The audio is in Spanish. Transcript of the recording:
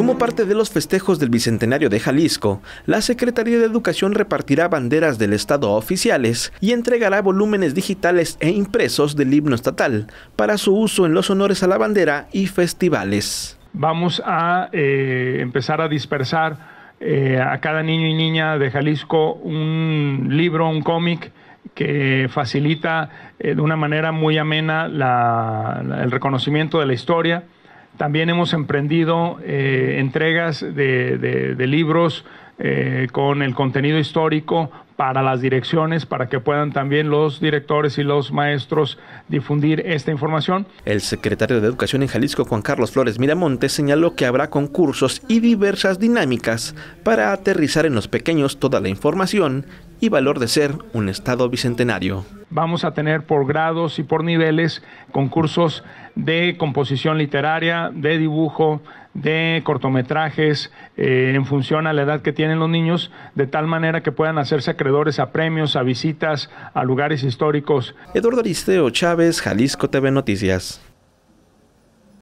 Como parte de los festejos del Bicentenario de Jalisco, la Secretaría de Educación repartirá banderas del Estado oficiales y entregará volúmenes digitales e impresos del himno estatal para su uso en los honores a la bandera y festivales. Vamos a eh, empezar a dispersar eh, a cada niño y niña de Jalisco un libro, un cómic que facilita eh, de una manera muy amena el reconocimiento de la historia también hemos emprendido eh, entregas de, libros eh, con el contenido histórico para las direcciones, para que puedan también los directores y los maestros difundir esta información. El secretario de Educación en Jalisco, Juan Carlos Flores Miramonte, señaló que habrá concursos y diversas dinámicas para aterrizar en los pequeños toda la información y valor de ser un Estado bicentenario vamos a tener por grados y por niveles concursos de composición literaria, de dibujo, de cortometrajes eh, en función a la edad que tienen los niños, de tal manera que puedan hacerse acreedores a premios, a visitas, a lugares históricos. Eduardo Aristeo Chávez, Jalisco TV Noticias.